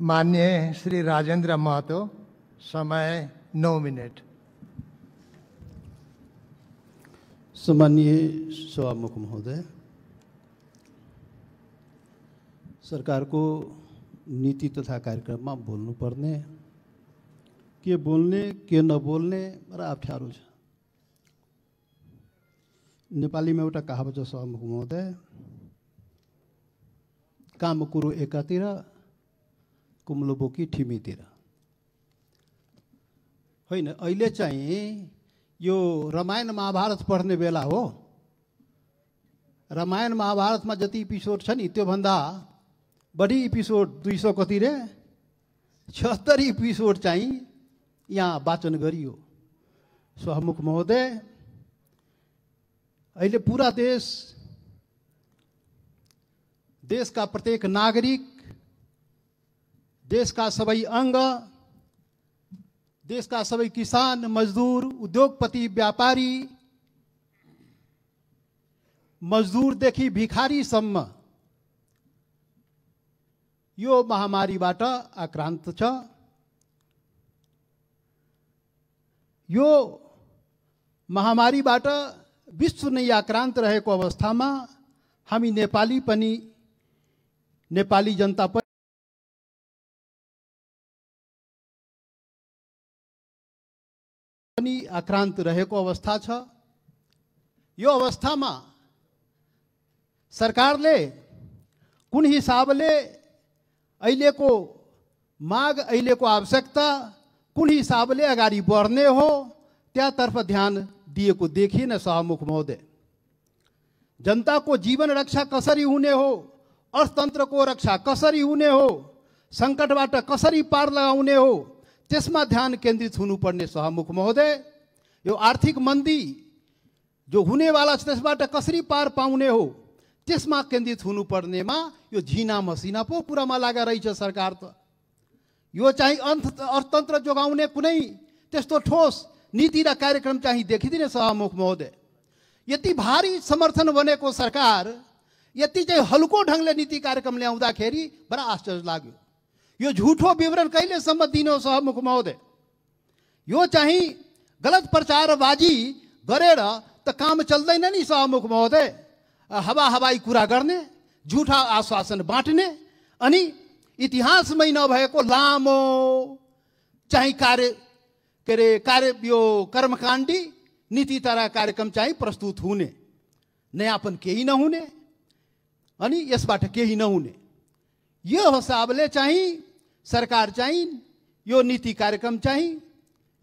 मान्य श्री राजेन्द्र महतो समय नौ मिनट सामान्य सभामुख महोदय सरकारको नीति तथा कार्यक्रममा बोल्नुपर्ने के बोल्ने के नबोल्ने र अप्ठ्यारो छ नेपालीमा एउटा कहावत छ सभामुख महोदय काम कुरो एकातिर कुम्लोबोकी ठिमी तीर होना यो रामायण महाभारत पढ़ने बेला हो रामायण महाभारत में जी इपिशोड छो बड़ी इपिशोड दुई सौ कति रे छहत्तर इपिसोड चाह यहाँ वाचन करो सहमुख महोदय अरा देश देश का प्रत्येक नागरिक देश का सभी अंग देश का सभी किसान मजदूर उद्योगपति व्यापारी मजदूर देखी भिखारी सम्म यो महामारी आक्रांत छ यो महामारी विश्व नहीं आक्रांत रहे अवस्था में हमी नेपाली पनी नेपाली जनता पर આક્રાંત अवस्था અવસ્થા छ यो અવસ્થામાં સરકારले कुन हिसाबले अहिलेको माग अहिलेको आवश्यकता कुन हिसाबले अगाडि बढ्ने हो त्यहाँतर्फ ध्यान दिएको देखिएन सहमुख महोदय जनताको जीवन रक्षा कसरी हुने हो अर्थतन्त्रको रक्षा कसरी हुने हो सङ्कटबाट कसरी पार लगाउने हो त्यसमा ध्यान केन्द्रित हुनुपर्ने सहमुख महोदय यो आर्थिक मंदी जो होने वाला त्यसबाट कसरी पार पाने हो तेस में केन्द्रित में यह झिना मसिना पो में लगे रही सरकार तो यो चाहिँ अर्थतंत्र जोगने कुन तस्त तो ठोस नीति र कार्यक्रम चाहे देखिदिने सभामुख महोदय ये भारी समर्थन बने को सरकार ये हल्को हल्को ने नीति कार्यक्रम लिया बडा आश्चर्य लगे ये झूठो विवरण कहिलेसम्म दिन सभामुख महोदय यो चाहिँ गलत प्रचारबाजी गरेर तो काम चल्दैन नि सहमुख महोदय हवा हवाई कुरा करने झूठा आश्वासन बांटने अतिहास में नामो लामो कार्य के कार्य यो कर्मकाण्डी नीति तरह कार्यक्रम चाहे प्रस्तुत होने नयापन के नहुने अनि यसबाट केही नहुने यो से चाह सरकार चाह यो नीति कार्यक्रम चाह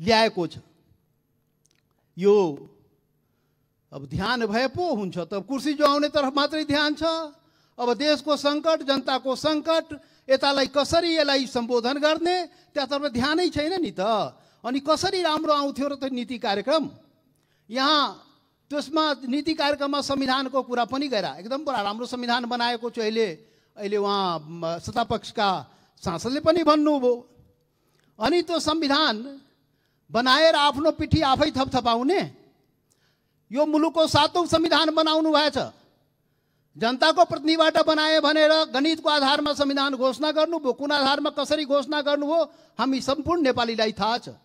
ल्याएको यो अब ध्यान भए पो हुन्छ त कुर्सी जो आउने तर्फ मात्रै ध्यान छ अब देशको सङ्कट जनताको सङ्कट यतालाई कसरी यसलाई सम्बोधन गर्ने त्यहाँतर्फ ध्यानै छैन नि त अनि कसरी राम्रो आउँथ्यो र त्यो नीति कार्यक्रम यहाँ त्यसमा नीति कार्यक्रममा संविधानको कुरा पनि गएर एकदम पुरा राम्रो संविधान बनाएको छु अहिले अहिले उहाँ सत्तापक्षका सांसदले पनि भन्नुभयो अनि त्यो संविधान बनाएर आफ्नो पिठी आफै थपथपाउने यो मुलुकको सातौँ संविधान बनाउनु भएछ जनताको प्रतिनिधिबाट बनाए भनेर गणितको आधारमा संविधान घोषणा गर्नुभयो कुन आधारमा कसरी घोषणा गर्नुभयो हामी सम्पूर्ण नेपालीलाई थाहा छ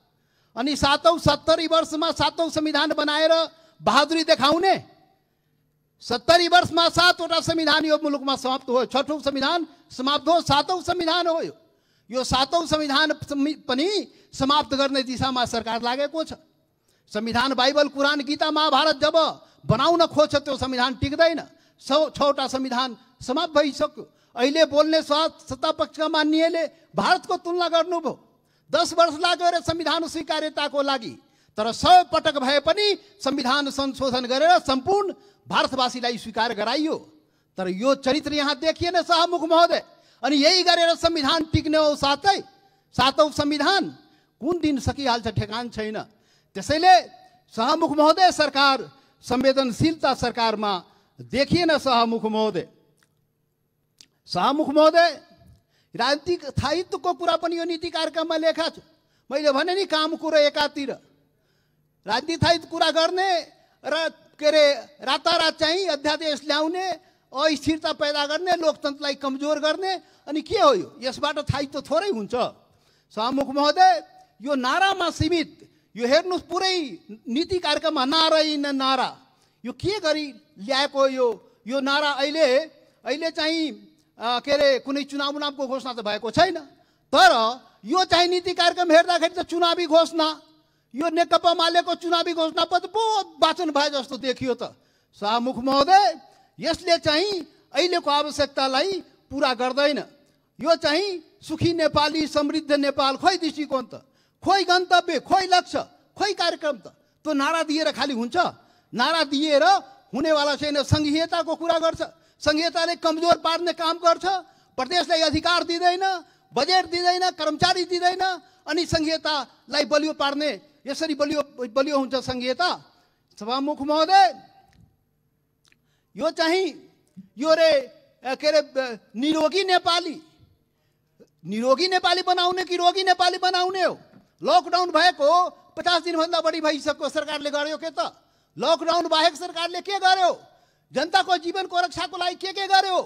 अनि सातौँ सत्तरी वर्षमा सातौँ संविधान बनाएर बहादुरी देखाउने सत्तरी वर्षमा सातवटा संविधान यो मुलुकमा समाप्त हो छठौँ संविधान समाप्त हो सातौँ संविधान हो यो यो सातौँ संविधान पनि समाप्त गर्ने दिशामा सरकार लागेको छ संविधान बाइबल कुरान गीता महाभारत जब बनाउन खोज्छ त्यो संविधान टिक्दैन सौ छवटा संविधान समाप्त भइसक्यो अहिले बोल्ने सत्ता पक्षका मान्नेले भारतको तुलना गर्नुभयो दस वर्ष लाग्यो र संविधान स्वीकार्यताको लागि तर सय पटक भए पनि संविधान संशोधन गरेर सम्पूर्ण भारतवासीलाई स्वीकार गराइयो तर यो चरित्र यहाँ देखिएन सहमुख महोदय अनि यही गरेर संविधान टिक्ने हो सातै सातौँ संविधान कुन दिन सकिहाल्छ ठेगान छैन त्यसैले सहमुख महोदय सरकार संवेदनशीलता सरकारमा देखिएन सहमुख महोदय सहमुख महोदय राजनीतिक स्थायित्वको कुरा पनि यो नीति कार्यक्रममा लेखा छु मैले भने नि काम कुरो एकातिर राजनीतिक स्थायित्व कुरा गर्ने र के अरे रातारात चाहिँ अध्यादेश ल्याउने अस्थिरता पैदा गर्ने लोकतन्त्रलाई कमजोर गर्ने अनि के हो यो यसबाट थाहै त थोरै हुन्छ सहमुख महोदय यो नारामा सीमित यो हेर्नु पुरै नीति कार्यक्रममा न नारा यो के गरी ल्याएको यो यो नारा अहिले अहिले चाहिँ के अरे कुनै चुनाव उनावको घोषणा त भएको छैन तर यो चाहिँ नीति कार्यक्रम हेर्दाखेरि त चुनावी घोषणा यो नेकपा मालेको चुनावी घोषणा पत्र पो वाचन भए जस्तो देखियो त सहमुख महोदय यसले चाहिँ अहिलेको आवश्यकतालाई पुरा गर्दैन यो चाहिँ सुखी नेपाली समृद्ध नेपाल खोइ दृष्टिकोण त खोइ गन्तव्य खोइ लक्ष्य खोइ कार्यक्रम त त्यो नारा दिएर खालि हुन्छ नारा दिएर हुनेवाला छैन सङ्घीयताको कुरा गर्छ सङ्घीयताले कमजोर पार्ने काम गर्छ प्रदेशलाई अधिकार दिँदैन बजेट दिँदैन कर्मचारी दिँदैन अनि सङ्घीयतालाई बलियो पार्ने यसरी बलियो बलियो हुन्छ सङ्घीयता सभामुख महोदय यो चाहिँ यो रे के अरे निरोगी नेपाली निरोगी नेपाली बनाउने कि रोगी नेपाली बनाउने हो लकडाउन भएको पचास दिनभन्दा बढी भइसक्यो सरकारले गर्यो के त लकडाउन बाहेक सरकारले के गर्यो जनताको जीवनको रक्षाको लागि के के गर्यो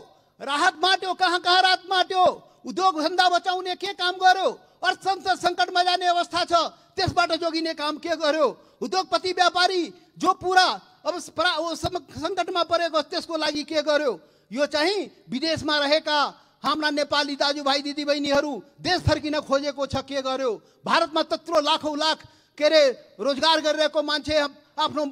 राहत माट्यो कहाँ कहाँ राहत माट्यो उद्योग धन्दा बचाउने के काम गर्यो अर्थतन्त्र सङ्कटमा जाने अवस्था छ त्यसबाट जोगिने काम के गर्यो उद्योगपति व्यापारी जो पुरा अब सङ्कटमा परेको त्यसको लागि के गर्यो यो चाहिँ विदेशमा रहेका हाम्रा नेपाली दाजुभाइ दिदीबहिनीहरू देश फर्किन खोजेको छ के गर्यो भारतमा तत्रो लाखौँ लाख के अरे रोजगार गरिरहेको मान्छे आफ्नो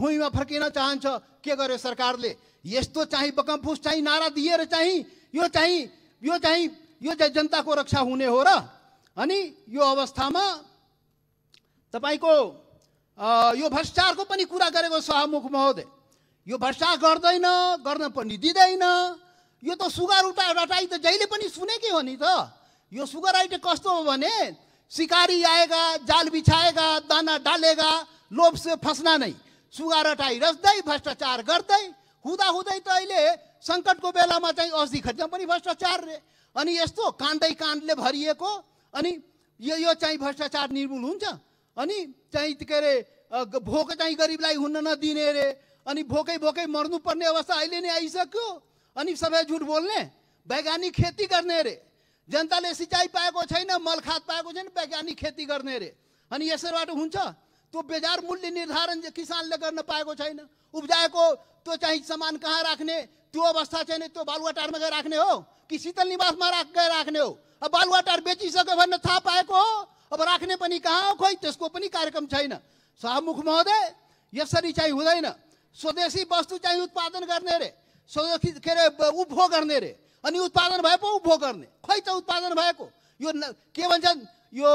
भूमिमा फर्किन चाहन्छ के गर्यो सरकारले यस्तो चाहिँ बकमफुस चाहिँ नारा दिएर चाहिँ यो चाहिँ यो चाहिँ यो चाहिँ जनताको रक्षा हुने हो र अनि यो अवस्थामा तपाईँको यो भ्रष्टाचारको पनि कुरा गरेको सहमुख महोदय यो भ्रष्टाचार गर्दैन गर्न पनि दिँदैन यो त सुगर उठा रटाई त जहिले पनि सुनेकै हो नि त यो सुगर आइटे कस्तो हो भने सिकारी आएगा जाल बिछाएगा दाना डालेगा लोभ से फस्ना नै सुगार रटाई रच्दै भ्रष्टाचार गर्दै हुँदा हुँदै त अहिले सङ्कटको बेलामा चाहिँ औषधि खर्च पनि भ्रष्टाचार रे अनि यस्तो कान्दै कान्डले भरिएको अनि यो यो चाहिँ भ्रष्टाचार निर्मूल हुन्छ अनि चाहिँ के अरे भोक चाहिँ गरिबलाई हुन नदिने अरे अनि भोकै भोकै मर्नुपर्ने अवस्था अहिले नै आइसक्यो अनि सबै झुट बोल्ने वैज्ञानिक खेती गर्ने अरे जनताले सिँचाइ पाएको छैन मल खाद पाएको छैन वैज्ञानिक खेती गर्ने अरे अनि यसरीबाट हुन्छ त्यो बेजार मूल्य निर्धारण किसानले गर्न पाएको छैन उब्जाएको त्यो चाहिँ सामान कहाँ राख्ने त्यो अवस्था छैन त्यो बालुवाटारमा गएर राख्ने हो कि शीतल निवासमा राख गएर राख्ने हो अब बालुवाटार बेचिसक्यो भने थाहा पाएको हो अब राख्ने पनि कहाँ खोइ त्यसको पनि कार्यक्रम छैन सहमुख महोदय यसरी चाहिँ हुँदैन स्वदेशी वस्तु चाहिँ उत्पादन गर्ने रे स्वदेशी के अरे उपभोग गर्ने रे अनि उत्पादन भए पो उपभोग गर्ने खोइ त उत्पादन भएको यो के भन्छ यो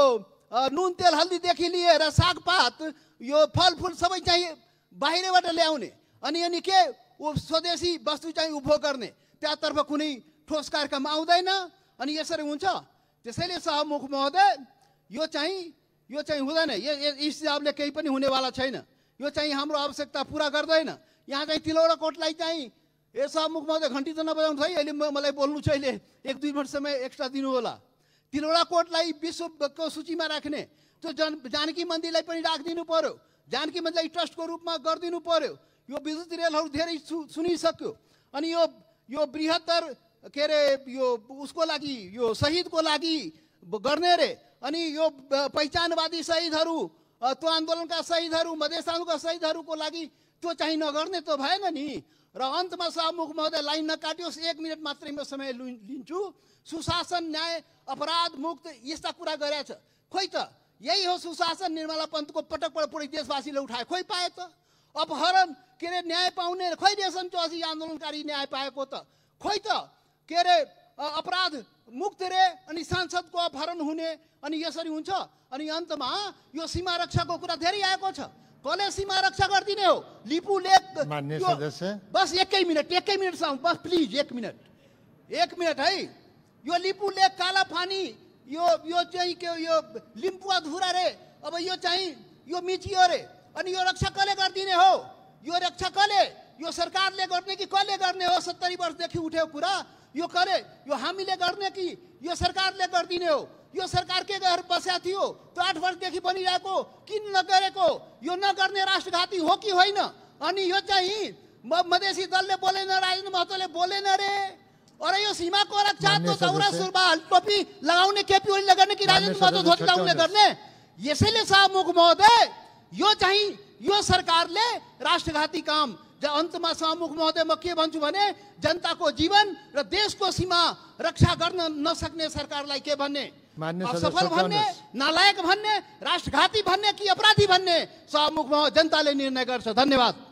नुन तेल हल्दीदेखि लिएर सागपात यो फलफुल सबै चाहिँ बाहिरबाट ल्याउने अनि अनि के स्वदेशी वस्तु चाहिँ उपभोग गर्ने त्यहाँतर्फ कुनै ठोस कार्यक्रम आउँदैन अनि यसरी हुन्छ त्यसैले सहमुख महोदय यो चाहिँ यो चाहिँ हुँदैन यो हिसाबले केही पनि हुनेवाला छैन यो चाहिँ हाम्रो आवश्यकता पुरा गर्दैन यहाँ चाहिँ तिलौरा कोटलाई चाहिँ सब मुखमा चाहिँ घन्टी त नबजाउनु है अहिले मलाई बोल्नु छ अहिले एक दुई मिनट समय एक्स्ट्रा दिनु होला तिलौरा कोटलाई विश्वको सूचीमा राख्ने त्यो जन जानकी मन्दिरलाई पनि राखिदिनु पऱ्यो जानकी मन्दिरलाई ट्रस्टको रूपमा गरिदिनु पऱ्यो यो विद्युत रेलहरू धेरै सु सुनिसक्यो अनि यो यो बृहत्तर के अरे यो उसको लागि यो सहिदको लागि गर्ने रे अनि यो पहिचानवादी शहीदहरू त्यो आन्दोलनका शहीदहरू मधेसानुका शहीदहरूको लागि त्यो चाहिँ नगर्ने त भएन नि र अन्तमा सभामुख महोदय लाइन नकाटियोस् एक मिनट मात्रै म समय लिन्छु सुशासन न्याय अपराध मुक्त यस्ता कुरा गरेछ खोइ त यही हो सुशासन निर्मला पन्तको पटक पटक पुरै देशवासीले उठायो खोइ पाए त अपहरण के अरे न्याय पाउने खोइ रेसन चौसी आन्दोलनकारी न्याय पाएको त खोइ त के अरे अपराध मुक्त रे अनि सांसदको अपहरण हुने अनि यसरी हुन्छ अनि अन्तमा यो सीमा रक्षाको कुरा धेरै आएको छ कसले सीमा रक्षा गरिदिने हो लिपु लेख बस एकै मिनट एकै मिनटसम्म बस प्लिज एक मिनट एक मिनट है यो लिपु लेख पानी यो यो चाहिँ के यो लिम्पुवा धुरा रे अब यो चाहिँ यो मिचियो रे अनि यो रक्षा कसले गरिदिने हो यो रक्षा कसले यो सरकारले गर्ने कि कसले गर्ने हो सत्तरी वर्षदेखि उठेको कुरा यो गरे यो हामीले गर्ने कि यो सरकारले गरिदिने हो यो सरकार के गएर बस्या थियो त्यो आठ वर्षदेखि बनिरहेको किन नगरेको यो नगर्ने राष्ट्रघाती हो कि होइन अनि यो चाहिँ मधेसी दलले बोलेन राजेन्द्र महतोले बोलेन रे अरे यो सीमाको रक्षा दौरा सुरुवाल टोपी लगाउने केपी ओली लगाउने कि राजेन्द्र महतो धोती लगाउने गर्ने यसैले शाहमुख महोदय यो चाहिँ यो सरकारले राष्ट्रघाती काम अन्तमा सहमुख महोदय म के भन्छु भने जनताको जीवन र देशको सीमा रक्षा गर्न नसक्ने सरकारलाई के भन्ने असफल भन्ने नालायक भन्ने राष्ट्रघाती भन्ने कि अपराधी भन्ने महोदय जनताले निर्णय गर्छ धन्यवाद